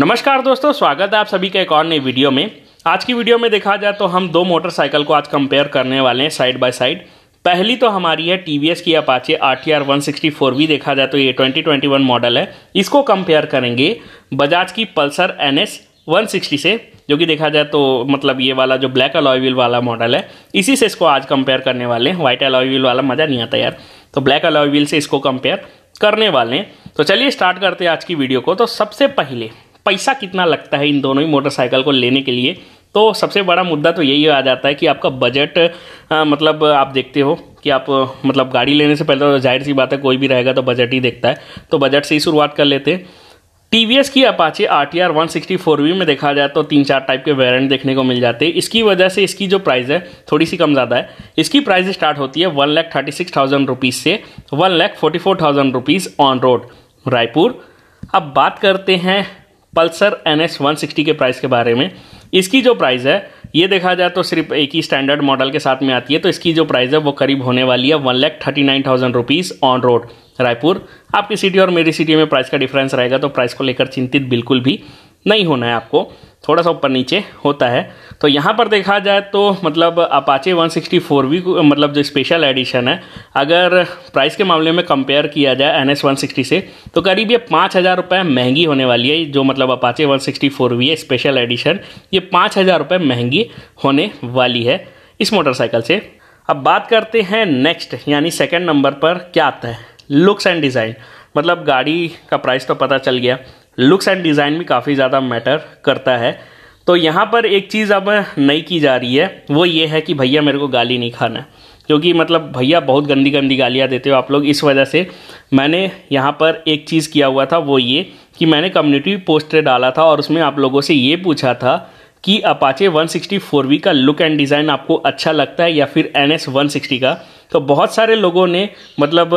नमस्कार दोस्तों स्वागत है आप सभी का एक और नई वीडियो में आज की वीडियो में देखा जाए तो हम दो मोटरसाइकिल को आज कंपेयर करने वाले हैं साइड बाय साइड पहली तो हमारी है टी वी एस की Apache R T R one sixty four भी देखा जाए तो ये ट्वेंटी ट्वेंटी वन मॉडल है इसको कंपेयर करेंगे बजाज की Pulsar N S one sixty से जो कि देखा जाए तो मतलब ये वाला जो ब्लैक अलॉयविल वाला मॉडल है इसी से इसको आज कंपेयर करने वाले हैं व्हाइट अलॉयविल वाला मज़ा नहीं आता यार तो ब्लैक अलॉयविल से इसको कंपेयर करने वाले हैं तो चलिए स्टार्ट करते हैं आज की वीडियो को तो सबसे पहले पैसा कितना लगता है इन दोनों ही मोटरसाइकिल को लेने के लिए तो सबसे बड़ा मुद्दा तो यही आ जाता है कि आपका बजट आ, मतलब आप देखते हो कि आप मतलब गाड़ी लेने से पहले तो जाहिर सी बात है कोई भी रहेगा तो बजट ही देखता है तो बजट से ही शुरुआत कर लेते हैं टी की Apache R T R one sixty four V में देखा जाए तो तीन चार टाइप के वेरियंट देखने को मिल जाते हैं इसकी वजह से इसकी जो प्राइस है थोड़ी सी कम ज़्यादा है इसकी प्राइस स्टार्ट होती है one lakh thirty six thousand rupees से one lakh forty four thousand rupees on road Raipur अब बात करते हैं Pulsar N S one sixty के प्राइस के बारे में इसकी जो प्राइस है ये देखा जाए तो सिर्फ एक ही स्टैंडर्ड मॉडल के साथ में आती है तो इसकी जो प्राइस है वो करीब होने वाली है one lakh thirty nine thousand rupees on road Raipur आपकी सिटी और मेरी सिटी में प्राइस का डिफरेंस रहेगा तो प्राइस को लेकर चिंतित बिल्कुल भी नहीं होना है आपको थोड़ा सा ऊपर नीचे होता है तो यहाँ पर देखा जाए तो मतलब अपाचे 164 भी मतलब जो स्पेशल एडिशन है अगर प्राइस के मामले में कंपेयर किया जाए एन एस से तो करीब ये पाँच हज़ार रुपये महंगी होने वाली है जो मतलब अपाचे 164 भी है स्पेशल एडिशन ये पाँच हज़ार रुपये महंगी होने वाली है इस मोटरसाइकिल से अब बात करते हैं नेक्स्ट यानी सेकेंड नंबर पर क्या आता है लुक्स एंड डिज़ाइन मतलब गाड़ी का प्राइस तो पता चल गया लुक्स एंड डिज़ाइन भी काफ़ी ज़्यादा मैटर करता है तो यहाँ पर एक चीज़ अब नहीं की जा रही है वो ये है कि भैया मेरे को गाली नहीं खाना क्योंकि मतलब भैया बहुत गंदी गंदी गालियाँ देते हो आप लोग इस वजह से मैंने यहाँ पर एक चीज़ किया हुआ था वो ये कि मैंने कम्युनिटी पोस्ट डाला था और उसमें आप लोगों से ये पूछा था कि अपाचे 164V का लुक एंड डिज़ाइन आपको अच्छा लगता है या फिर एन एस का तो बहुत सारे लोगों ने मतलब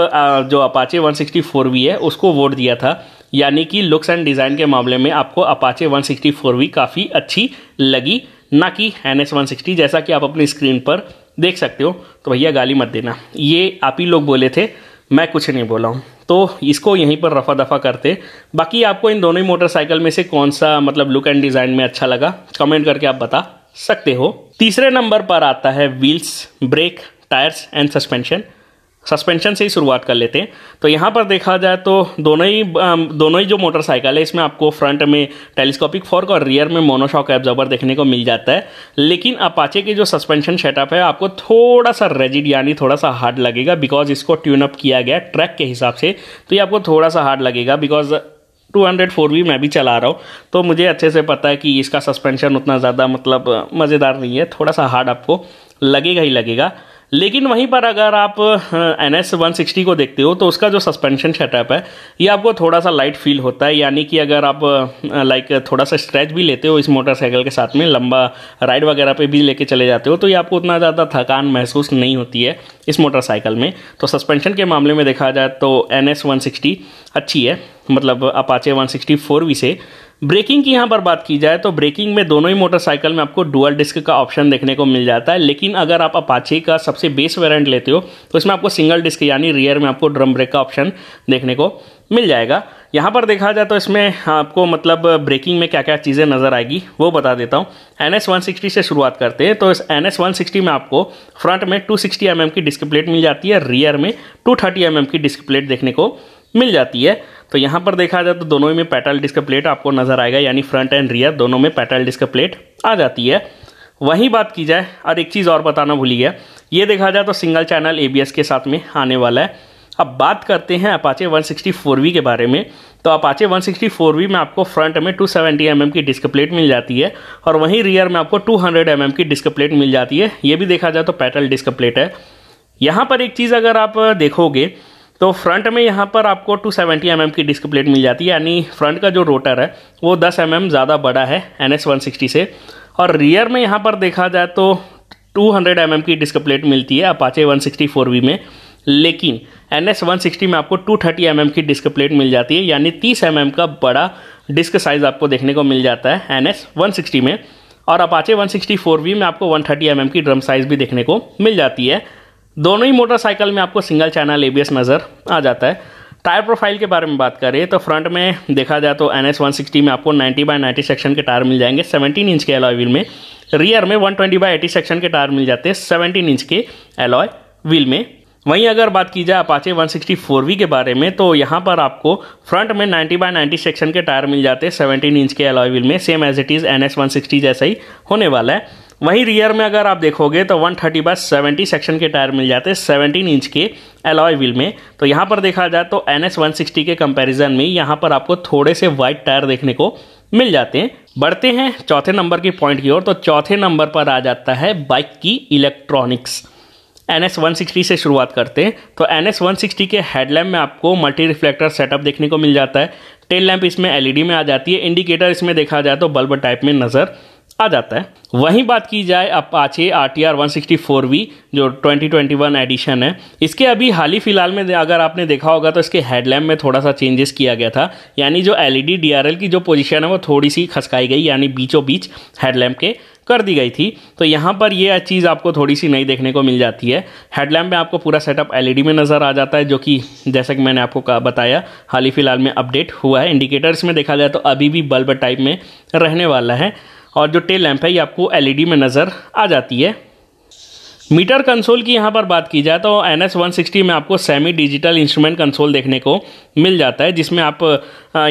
जो अपाचे 164V है उसको वोट दिया था यानी कि लुक्स एंड डिज़ाइन के मामले में आपको अपाचे 164 काफ़ी अच्छी लगी ना कि एन एस जैसा कि आप अपनी स्क्रीन पर देख सकते हो तो भैया गाली मत देना ये आप ही लोग बोले थे मैं कुछ नहीं बोला हूँ तो इसको यहीं पर रफा दफा करते बाकी आपको इन दोनों ही मोटरसाइकिल में से कौन सा मतलब लुक एंड डिज़ाइन में अच्छा लगा कमेंट करके आप बता सकते हो तीसरे नंबर पर आता है wheels brake tyres and suspension suspension से ही शुरुआत कर लेते हैं तो यहाँ पर देखा जाए तो दोनों ही दोनों ही जो मोटरसाइकिल है इसमें आपको फ्रंट में टेलीस्कोपिक फोर्क और रियर में मोनोशॉक एब्जॉर्बर देखने को मिल जाता है लेकिन अपाचे के जो सस्पेंशन सेटअप है आपको थोड़ा सा रेजिड यानी थोड़ा सा हार्ड लगेगा बिकॉज इसको ट्यूनअप किया गया ट्रैक के हिसाब से तो ये आपको थोड़ा सा हार्ड लगेगा बिकॉज टू हंड्रेड फोर भी मैं भी चला रहा हूँ तो मुझे अच्छे से पता है कि इसका सस्पेंशन उतना ज़्यादा मतलब मज़ेदार नहीं है थोड़ा सा हार्ड आपको लगेगा ही लगेगा लेकिन वहीं पर अगर आप एन एस वन सिक्सटी को देखते हो तो उसका जो सस्पेंशन सेटअप है ये आपको थोड़ा सा लाइट फील होता है यानी कि अगर आप लाइक थोड़ा सा स्ट्रेच भी लेते हो इस मोटरसाइकिल के साथ में लंबा राइड वगैरह पे भी लेके चले जाते हो तो ये आपको उतना ज़्यादा थकान महसूस नहीं होती है इस मोटरसाइकिल में तो सस्पेंशन के मामले में देखा जाए तो एन एस वन सिक्सटी अच्छी है मतलब Apache one sixty four V से ब्रेकिंग की यहाँ पर बात की जाए तो ब्रेकिंग में दोनों ही मोटरसाइकिल में आपको डुअल डिस्क का ऑप्शन देखने को मिल जाता है लेकिन अगर आप अपाचे का सबसे बेस वेरिएंट लेते हो तो इसमें आपको सिंगल डिस्क यानी रियर में आपको ड्रम ब्रेक का ऑप्शन देखने को मिल जाएगा यहाँ पर देखा जाए तो इसमें आपको मतलब ब्रेकिंग में क्या क्या चीज़ें नज़र आएगी वो बता देता हूँ एन एस से शुरुआत करते हैं तो इस एन एस में आपको फ्रंट में 260 सिक्सटी mm की डिस्क प्लेट मिल जाती है रियर में 230 थर्टी mm की डिस्क प्लेट देखने को मिल जाती है तो यहाँ पर देखा जाए तो दोनों ही में पैटल डिस्क प्लेट आपको नजर आएगा यानी फ्रंट एंड रियर दोनों में पैटल डिस्क प्लेट आ जाती है वहीं बात की जाए और एक चीज़ और बताना भूली गया ये देखा जाए तो सिंगल चैनल ए के साथ में आने वाला है अब बात करते हैं अपाचे 164V के बारे में तो अपाचे 164V में आपको फ्रंट में 270 सेवेंटी mm की डिस्क प्लेट मिल जाती है और वहीं रियर में आपको 200 हंड्रेड mm की डिस्क प्लेट मिल जाती है ये भी देखा जाए तो पैटल डिस्क प्लेट है यहाँ पर एक चीज़ अगर आप देखोगे तो फ्रंट में यहाँ पर आपको 270 सेवेंटी mm की डिस्क प्लेट मिल जाती है यानी फ्रंट का जो रोटर है वो 10 एम mm ज़्यादा बड़ा है एन एस से और रियर में यहाँ पर देखा जाए तो 200 हंड्रेड mm की डिस्क प्लेट मिलती है अपाचे 164V में लेकिन एन एस में आपको 230 थर्टी mm की डिस्क प्लेट मिल जाती है यानी तीस एम mm का बड़ा डिस्क साइज़ आपको देखने को मिल जाता है एन एस में और अपाचे 164V में आपको 130 थर्टी mm की ड्रम साइज़ भी देखने को मिल जाती है दोनों ही मोटरसाइकिल में आपको सिंगल चैनल ए नज़र आ जाता है टायर प्रोफाइल के बारे में बात करें तो फ्रंट में देखा जाए तो एन एस में आपको 90 बाय 90 सेक्शन के टायर मिल जाएंगे 17 इंच के अलॉय व्हील में रियर में 120 बाय एटी सेक्शन के टायर मिल जाते हैं 17 इंच के अलॉय व्हील में वहीं अगर बात की जाए अपाचे 164V के बारे में तो यहाँ पर आपको फ्रंट में 90 बाय 90 सेक्शन के टायर मिल जाते हैं 17 इंच के अलॉय व्हील में same as it is N S जैसा ही होने वाला है वहीं रियर में अगर आप देखोगे तो 130 थर्टी बाय सेवेंटी सेक्शन के टायर मिल जाते हैं सेवनटीन इंच के एलॉय व्हील में तो यहाँ पर देखा जाए तो एन एस के कंपैरिजन में यहाँ पर आपको थोड़े से वाइट टायर देखने को मिल जाते हैं बढ़ते हैं चौथे नंबर की पॉइंट की ओर तो चौथे नंबर पर आ जाता है बाइक की इलेक्ट्रॉनिक्स एन एस से शुरुआत करते हैं तो एन एस के हेडलैम्प में आपको मल्टी रिफ्लेक्टर सेटअप देखने को मिल जाता है टेल लैम्प इसमें एलईडी e में आ जाती है इंडिकेटर इसमें देखा जाए तो बल्ब टाइप में नज़र आ जाता है वहीं बात की जाए Apache R T R one sixty four V जो ट्वेंटी ट्वेंटी वन एडिशन है इसके अभी हाल ही फिलहाल में अगर आपने देखा होगा तो इसके हेडलैम्प में थोड़ा सा चेंजेस किया गया था यानी जो L E D D R L की जो पोजिशन है वो थोड़ी सी खसकाई गई यानी बीचों बीच हेडलैम्प के कर दी गई थी तो यहाँ पर यह चीज़ आपको थोड़ी सी नई देखने को मिल जाती है हेडलैम्प में आपको पूरा सेटअप एलईडी e में नज़र आ जाता है जो कि जैसा कि मैंने आपको कहा बताया हाल ही फिलहाल में अपडेट हुआ है इंडिकेटर्स में देखा जाए तो अभी भी बल्ब टाइप में रहने वाला है और जो टेल लैंप है ये आपको एलईडी में नज़र आ जाती है मीटर कंसोल की यहाँ पर बात की जाए तो एन एस में आपको सेमी डिजिटल इंस्ट्रूमेंट कंसोल देखने को मिल जाता है जिसमें आप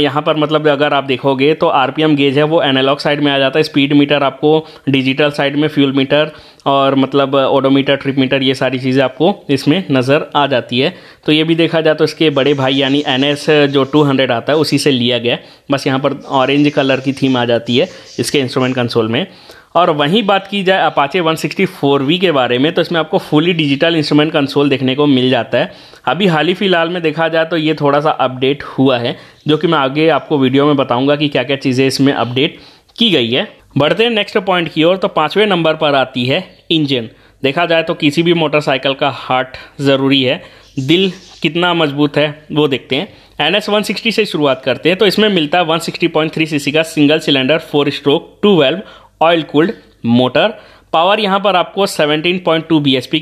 यहाँ पर मतलब अगर आप देखोगे तो आर गेज है वो एनालॉग साइड में आ जाता है स्पीड मीटर आपको डिजिटल साइड में फ्यूल मीटर और मतलब ओडोमीटर ट्रिप मीटर ये सारी चीज़ें आपको इसमें नज़र आ जाती है तो ये भी देखा जाए तो इसके बड़े भाई यानी एन जो हंड्रेड आता है उसी से लिया गया बस यहाँ पर ऑरेंज कलर की थीम आ जाती है इसके इंस्ट्रूमेंट कंसोल में और वहीं बात की जाए अपाचे 164V के बारे में तो इसमें आपको फुली डिजिटल इंस्ट्रूमेंट कंसोल देखने को मिल जाता है अभी हाल ही फिलहाल में देखा जाए तो ये थोड़ा सा अपडेट हुआ है जो कि मैं आगे आपको वीडियो में बताऊंगा कि क्या क्या चीज़ें इसमें अपडेट की गई है बढ़ते हैं नेक्स्ट पॉइंट की ओर तो पाँचवें नंबर पर आती है इंजन देखा जाए तो किसी भी मोटरसाइकिल का हार्ट ज़रूरी है दिल कितना मजबूत है वो देखते हैं एन एस वन सिक्सटी से शुरुआत करते हैं तो इसमें मिलता है one sixty point three C C का single cylinder four stroke two valve oil cooled motor power यहाँ पर आपको 17.2 पॉइंट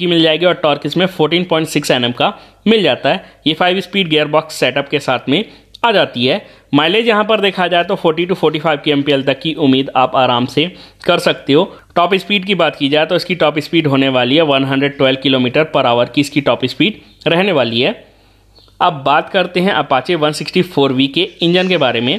की मिल जाएगी और टॉर्क इसमें 14.6 nm का मिल जाता है ये five speed gear box setup के साथ में आ जाती है माइलेज यहाँ पर देखा जाए तो 40 टू 45 के एम तक की उम्मीद आप आराम से कर सकते हो टॉप स्पीड की बात की जाए तो इसकी टॉप स्पीड होने वाली है 112 किलोमीटर पर आवर की इसकी टॉप स्पीड रहने वाली है अब बात करते हैं अपाचे 164V के इंजन के बारे में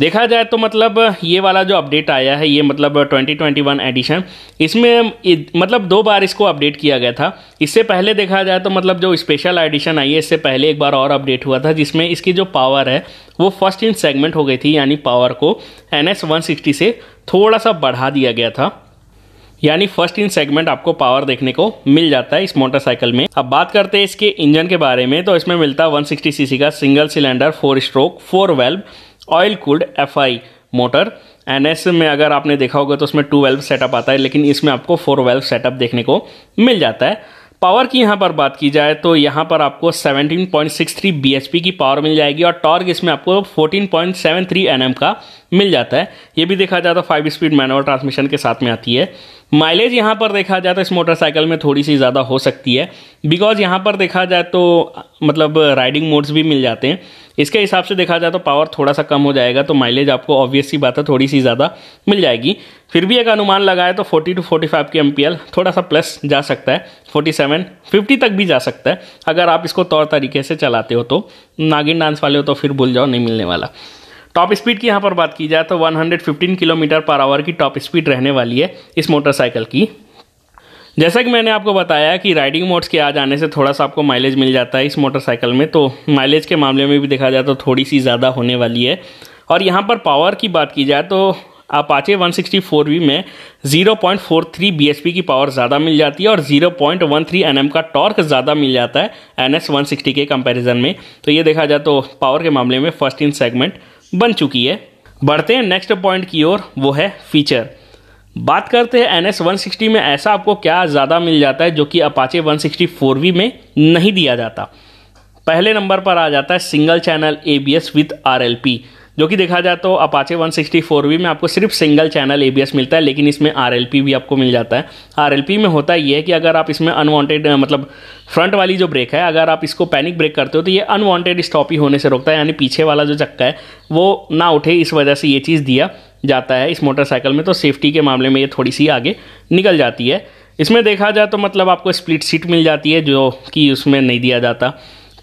देखा जाए तो मतलब ये वाला जो अपडेट आया है ये मतलब 2021 एडिशन इसमें मतलब दो बार इसको अपडेट किया गया था इससे पहले देखा जाए तो मतलब जो स्पेशल एडिशन आई है इससे पहले एक बार और अपडेट हुआ था जिसमें इसकी जो पावर है वो फर्स्ट इन सेगमेंट हो गई थी यानी पावर को एन एस से थोड़ा सा बढ़ा दिया गया था यानी फर्स्ट इन सेगमेंट आपको पावर देखने को मिल जाता है इस मोटरसाइकिल में अब बात करते हैं इसके इंजन के बारे में तो इसमें मिलता है 160 सीसी का single cylinder four stroke four valve oil cooled F I motor N S में अगर आपने देखा होगा तो उसमें टू वेल्व सेटअप आता है लेकिन इसमें आपको फोर वेल्व सेटअप देखने को मिल जाता है पावर की यहाँ पर बात की जाए तो यहाँ पर आपको 17.63 पॉइंट की पावर मिल जाएगी और टॉर्क इसमें आपको 14.73 पॉइंट का मिल जाता है ये भी देखा जाए तो फाइव स्पीड मैनुअल ट्रांसमिशन के साथ में आती है माइलेज यहाँ पर देखा जाए तो इस मोटरसाइकिल में थोड़ी सी ज़्यादा हो सकती है बिकॉज यहाँ पर देखा जाए तो मतलब राइडिंग मोड्स भी मिल जाते हैं इसके हिसाब से देखा जाए तो पावर थोड़ा सा कम हो जाएगा तो माइलेज आपको ऑब्वियस सी बात है थोड़ी सी ज़्यादा मिल जाएगी फिर भी एक अनुमान लगाए तो 40 टू 45 के एम थोड़ा सा प्लस जा सकता है 47, 50 तक भी जा सकता है अगर आप इसको तौर तरीके से चलाते हो तो नागिन डांस वाले हो तो फिर भूल जाओ नहीं मिलने वाला टॉप स्पीड की यहाँ पर बात की जाए तो 115 किलोमीटर पर आवर की टॉप स्पीड रहने वाली है इस मोटरसाइकिल की जैसा कि मैंने आपको बताया कि राइडिंग मोड्स के आ जाने से थोड़ा सा आपको माइलेज मिल जाता है इस मोटरसाइकिल में तो माइलेज के मामले में भी देखा जाए तो थोड़ी सी ज़्यादा होने वाली है और यहाँ पर पावर की बात की जाए तो अपाचे 164V में 0.43 पॉइंट की पावर ज़्यादा मिल जाती है और 0.13 nm का टॉर्क ज़्यादा मिल जाता है एन एस के कंपैरिजन में तो ये देखा जाए तो पावर के मामले में फर्स्ट इन सेगमेंट बन चुकी है बढ़ते हैं नेक्स्ट पॉइंट की ओर वो है फीचर बात करते हैं एन एस में ऐसा आपको क्या ज़्यादा मिल जाता है जो कि अपाचे 164V में नहीं दिया जाता पहले नंबर पर आ जाता है single channel A B S with R L P जो कि देखा जाए तो अपाचे 164V में आपको सिर्फ सिंगल चैनल ए मिलता है लेकिन इसमें आर भी आपको मिल जाता है आर में होता ये है कि अगर आप इसमें अनवांटेड मतलब फ्रंट वाली जो ब्रेक है अगर आप इसको पैनिक ब्रेक करते हो तो ये अनवांटेड स्टॉपी होने से रोकता है यानी पीछे वाला जो चक्का है वो ना उठे इस वजह से ये चीज़ दिया जाता है इस मोटरसाइकिल में तो सेफ्टी के मामले में ये थोड़ी सी आगे निकल जाती है इसमें देखा जाए तो मतलब आपको स्प्लिट सीट मिल जाती है जो कि उसमें नहीं दिया जाता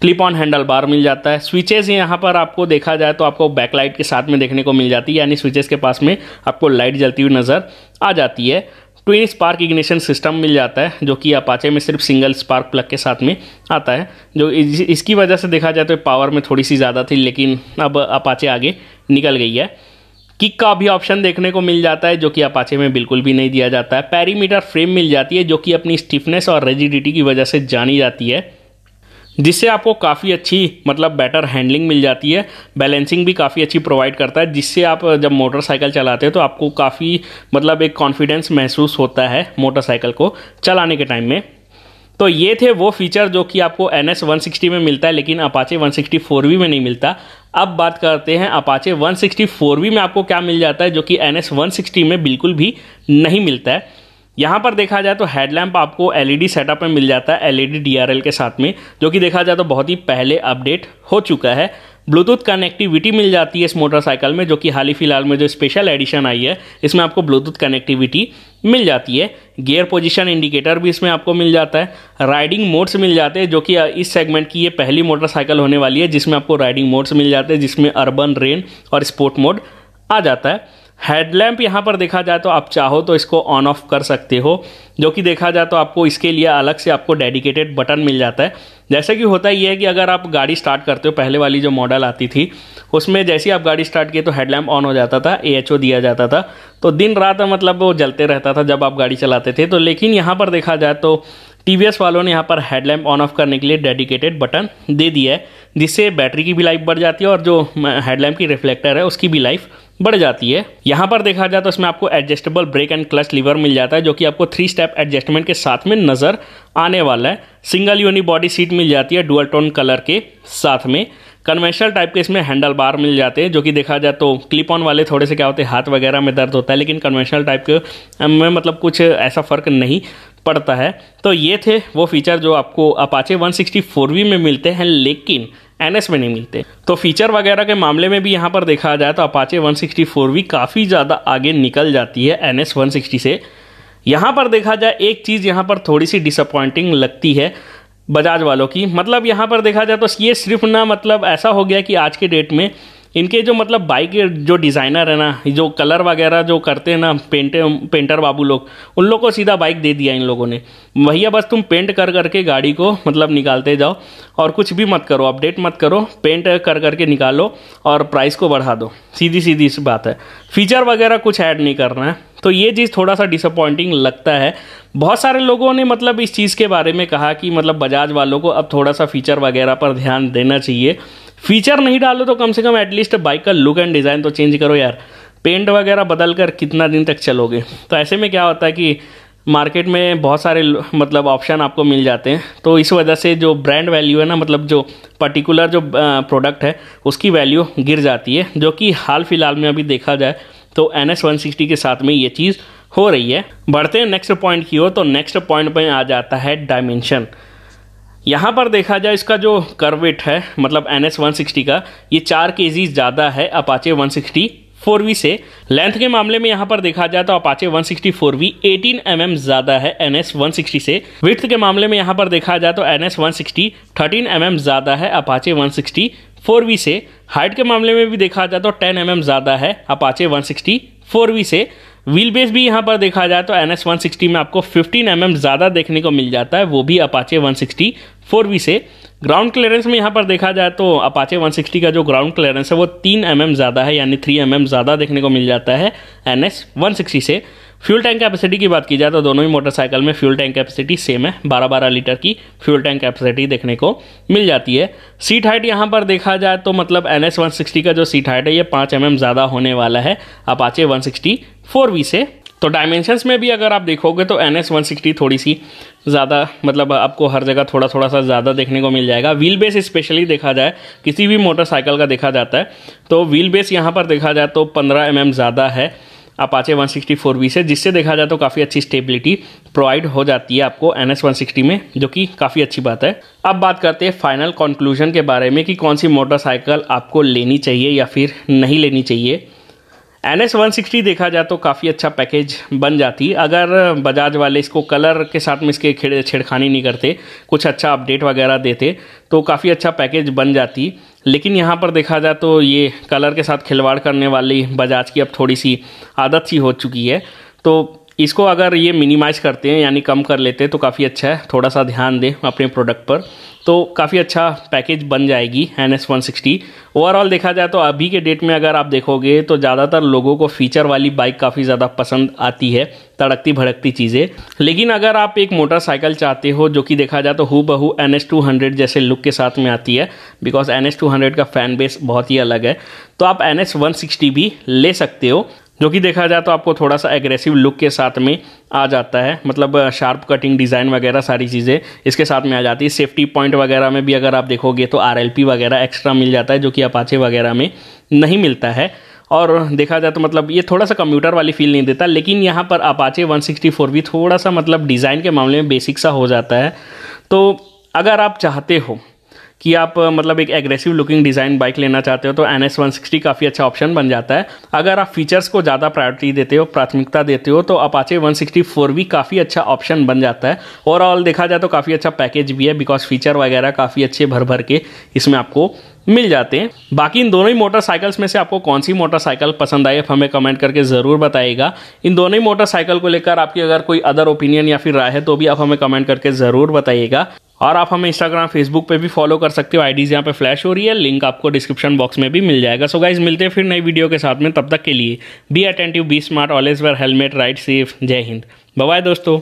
क्लिप ऑन हैंडल बार मिल जाता है स्विचेज यहाँ पर आपको देखा जाए तो आपको बैकलाइट के साथ में देखने को मिल जाती है यानी स्विचेज के पास में आपको लाइट जलती हुई नज़र आ जाती है ट्विन स्पार्क इग्निशन सिस्टम मिल जाता है जो कि अपाचे में सिर्फ सिंगल स्पार्क प्लग के साथ में आता है जो इस, इसकी वजह से देखा जाए तो पावर में थोड़ी सी ज़्यादा थी लेकिन अब अपाचे आगे निकल गई है किक का भी ऑप्शन देखने को मिल जाता है जो कि अपाचे में बिल्कुल भी नहीं दिया जाता है पैरीमीटर फ्रेम मिल जाती है जो कि अपनी स्टिफनेस और रेजिडिटी की वजह से जानी जाती है जिससे आपको काफ़ी अच्छी मतलब बेटर हैंडलिंग मिल जाती है बैलेंसिंग भी काफ़ी अच्छी प्रोवाइड करता है जिससे आप जब मोटरसाइकिल चलाते हैं तो आपको काफ़ी मतलब एक कॉन्फिडेंस महसूस होता है मोटरसाइकिल को चलाने के टाइम में तो ये थे वो फीचर जो कि आपको एन एस वन सिक्सटी में मिलता है लेकिन Apache one sixty four V में नहीं मिलता अब बात करते हैं Apache one sixty four V में आपको क्या मिल जाता है जो कि एन एस वन सिक्सटी में बिल्कुल भी नहीं मिलता है यहाँ पर देखा जाए तो हेडलैम्प आपको एलईडी सेटअप e में मिल जाता है एलईडी डीआरएल e के साथ में जो कि देखा जाए तो बहुत ही पहले अपडेट हो चुका है ब्लूटूथ कनेक्टिविटी मिल जाती है इस मोटरसाइकिल में जो कि हाल ही फिलहाल में जो स्पेशल एडिशन आई है इसमें आपको ब्लूटूथ कनेक्टिविटी मिल जाती है गियर पोजीशन इंडिकेटर भी इसमें आपको मिल जाता है राइडिंग मोड्स मिल जाते हैं जो कि इस सेगमेंट की ये पहली मोटरसाइकिल होने वाली है जिसमें आपको राइडिंग मोड्स मिल जाते हैं जिसमें अर्बन रेन और स्पोर्ट मोड आ जाता है हेडलैम्प यहाँ पर देखा जाए तो आप चाहो तो इसको ऑन ऑफ कर सकते हो जो कि देखा जाए तो आपको इसके लिए अलग से आपको डेडिकेटेड बटन मिल जाता है जैसे कि होता ही है कि अगर आप गाड़ी स्टार्ट करते हो पहले वाली जो मॉडल आती थी उसमें जैसे ही आप गाड़ी स्टार्ट किए तो हेडलैम्प ऑन हो जाता था ए दिया जाता था तो दिन रात मतलब वो जलते रहता था जब आप गाड़ी चलाते थे तो लेकिन यहाँ पर देखा जाए तो टीवीएस वालों ने यहाँ पर हेडलैम्प ऑन ऑफ करने के लिए डेडिकेटेड बटन दे दिया है जिससे बैटरी की भी लाइफ बढ़ जाती है और जो हेडलैम्प की रिफ्लेक्टर है उसकी भी लाइफ बढ़ जाती है यहाँ पर देखा जाए तो इसमें आपको adjustable brake and clutch lever मिल जाता है जो कि आपको थ्री स्टेप एडजस्टमेंट के साथ में नज़र आने वाला है सिंगल यूनि बॉडी सीट मिल जाती है डुअल टोन कलर के साथ में कन्वेंशनल टाइप के इसमें हैंडल बार मिल जाते हैं जो कि देखा जाए तो क्लिप ऑन वाले थोड़े से क्या होते हैं हाथ वगैरह में दर्द होता है लेकिन कन्वेंशनल टाइप के में मतलब कुछ ऐसा फ़र्क नहीं पड़ता है तो ये थे वो फीचर जो आपको अपाचे 164V में मिलते हैं लेकिन एन में नहीं मिलते तो फीचर वगैरह के मामले में भी यहाँ पर देखा जाए तो अपाचे 164V काफ़ी ज़्यादा आगे निकल जाती है एन 160 से यहाँ पर देखा जाए एक चीज़ यहाँ पर थोड़ी सी डिसअपॉइंटिंग लगती है बजाज वालों की मतलब यहाँ पर देखा जाए तो ये सिर्फ ना मतलब ऐसा हो गया कि आज के डेट में इनके जो मतलब बाइक के जो डिज़ाइनर है ना जो कलर वगैरह जो करते हैं ना पेंटे पेंटर बाबू लोग उन लोग को सीधा बाइक दे दिया इन लोगों ने भैया बस तुम पेंट कर करके गाड़ी को मतलब निकालते जाओ और कुछ भी मत करो अपडेट मत करो पेंट कर करके निकालो और प्राइस को बढ़ा दो सीधी सीधी इस बात है फीचर वगैरह कुछ ऐड नहीं करना है तो ये चीज़ थोड़ा सा डिसअपॉइंटिंग लगता है बहुत सारे लोगों ने मतलब इस चीज़ के बारे में कहा कि मतलब बजाज वालों को अब थोड़ा सा फीचर वगैरह पर ध्यान देना चाहिए फीचर नहीं डालो तो कम से कम एटलीस्ट बाइक का लुक एंड डिज़ाइन तो चेंज करो यार पेंट वगैरह बदल कर कितना दिन तक चलोगे तो ऐसे में क्या होता है कि मार्केट में बहुत सारे मतलब ऑप्शन आपको मिल जाते हैं तो इस वजह से जो ब्रांड वैल्यू है ना मतलब जो पर्टिकुलर जो प्रोडक्ट है उसकी वैल्यू गिर जाती है जो कि हाल फिलहाल में अभी देखा जाए तो एन एस वन सिक्सटी के साथ में ये चीज़ हो रही है बढ़ते हैं नेक्स्ट पॉइंट की ओर तो नेक्स्ट पॉइंट पर आ जाता है डायमेंशन यहाँ पर देखा जाए इसका जो करवेट है मतलब एन एस का ये चार के ज़्यादा है अपाचे वी से लेंथ के मामले में यहाँ पर देखा जाए तो अपाचे 164V 18 mm ज़्यादा है एन एस से विथ के मामले में यहाँ पर देखा जाए तो एन एस 13 mm ज़्यादा है अपाचे 164V से हाइट के मामले में भी देखा जाए तो 10 mm ज़्यादा है अपाचे 164V से व्हील बेस भी यहाँ पर देखा जाए तो एन एस में आपको 15 एम mm ज़्यादा देखने को मिल जाता है वो भी अपाचे सिक्सटी फोर वी से ग्राउंड क्लियरेंस में यहाँ पर देखा जाए तो अपाचे 160 का जो ग्राउंड क्लियरेंस है वो तीन एम mm ज़्यादा है यानी थ्री एम mm ज़्यादा देखने को मिल जाता है एन एस से फ्यूल टैंक कैपेसिटी की बात की जाए तो दोनों ही मोटरसाइकिल में फ्यूल टैंक कैपेसिटी सेम है बारह बारह लीटर की फ्यूल टैंक कैपेसिटी देखने को मिल जाती है सीट हाइट यहाँ पर देखा जाए तो मतलब एन एस वन सिक्सटी का जो सीट हाइट है ये पाँच एम एम ज़्यादा होने वाला है आचे वन सिक्सटी फोर वी से तो डायमेंशंस में भी अगर आप देखोगे तो एन एस वन सिक्सटी थोड़ी सी ज़्यादा मतलब आपको हर जगह थोड़ा थोड़ा सा ज़्यादा देखने को मिल जाएगा व्हील बेस स्पेशली देखा जाए किसी भी मोटरसाइकिल का देखा जाता है तो व्हील बेस यहाँ पर देखा जाए तो पंद्रह एम mm ज़्यादा है अपाचे 164V से जिससे देखा जाए तो काफ़ी अच्छी स्टेबिलिटी प्रोवाइड हो जाती है आपको एन एस में जो कि काफ़ी अच्छी बात है अब बात करते हैं फाइनल कंक्लूजन के बारे में कि कौन सी मोटरसाइकिल आपको लेनी चाहिए या फिर नहीं लेनी चाहिए एन एस वन सिक्सटी देखा जाए तो काफ़ी अच्छा पैकेज बन जाती अगर बजाज वाले इसको कलर के साथ में इसके छेड़खानी नहीं करते कुछ अच्छा अपडेट वगैरह देते तो काफ़ी अच्छा पैकेज बन जाती लेकिन यहाँ पर देखा जाए तो ये कलर के साथ खिलवाड़ करने वाली बजाज की अब थोड़ी सी आदत सी हो चुकी है तो इसको अगर ये मिनिमाइज करते हैं यानी कम कर लेते हैं तो काफ़ी अच्छा है थोड़ा सा ध्यान दें अपने प्रोडक्ट पर तो काफ़ी अच्छा पैकेज बन जाएगी N S one sixty overall देखा जाए तो अभी के डेट में अगर आप देखोगे तो ज़्यादातर लोगों को फीचर वाली बाइक काफ़ी ज़्यादा पसंद आती है तड़कती भड़कती चीज़ें लेकिन अगर आप एक मोटरसाइकिल चाहते हो जो कि देखा जाए तो हु बहू एन एस टू हंड्रेड जैसे लुक के साथ में आती है because N S two hundred का फ़ैन बेस बहुत ही अलग है तो आप एन एस वन सिक्सटी भी ले सकते हो जो कि देखा जाए तो आपको थोड़ा सा एग्रेसिव लुक के साथ में आ जाता है मतलब शार्प कटिंग डिज़ाइन वगैरह सारी चीज़ें इसके साथ में आ जाती है सेफ्टी पॉइंट वगैरह में भी अगर आप देखोगे तो आर वगैरह एक्स्ट्रा मिल जाता है जो कि अपाचे वगैरह में नहीं मिलता है और देखा जाए तो मतलब ये थोड़ा सा कंप्यूटर वाली फील नहीं देता लेकिन यहाँ पर अपाचे वन भी थोड़ा सा मतलब डिज़ाइन के मामले में बेसिक सा हो जाता है तो अगर आप चाहते हो कि आप मतलब एक एग्रेसिव लुकिंग डिज़ाइन बाइक लेना चाहते हो तो एन एस वन सिक्सटी काफ़ी अच्छा ऑप्शन बन जाता है अगर आप फीचर्स को ज़्यादा प्रायोरिटी देते हो प्राथमिकता देते हो तो अपाचे वन सिक्सटी फोर भी काफ़ी अच्छा ऑप्शन बन जाता है ओवरऑल देखा जाए तो काफ़ी अच्छा पैकेज भी है बिकॉज फीचर वगैरह काफ़ी अच्छे भर भर के इसमें आपको मिल जाते हैं बाकी इन दोनों ही मोटरसाइकिल्स में से आपको कौन सी मोटरसाइकिल पसंद आई आप हमें कमेंट करके ज़रूर बताइएगा इन दोनों ही मोटरसाइकिल को लेकर आपकी अगर कोई अदर ओपिनियन या फिर राय है तो भी आप हमें कमेंट करके ज़रूर बताइएगा और आप हमें इंस्टाग्राम फेसबुक पे भी फॉलो कर सकते हो आईडीज यहाँ पे फ्लैश हो रही है लिंक आपको डिस्क्रिप्शन बॉक्स में भी मिल जाएगा सो so गाइज मिलते हैं फिर नई वीडियो के साथ में तब तक के लिए be attentive be smart always wear helmet right safe जय हिंद बाय दोस्तों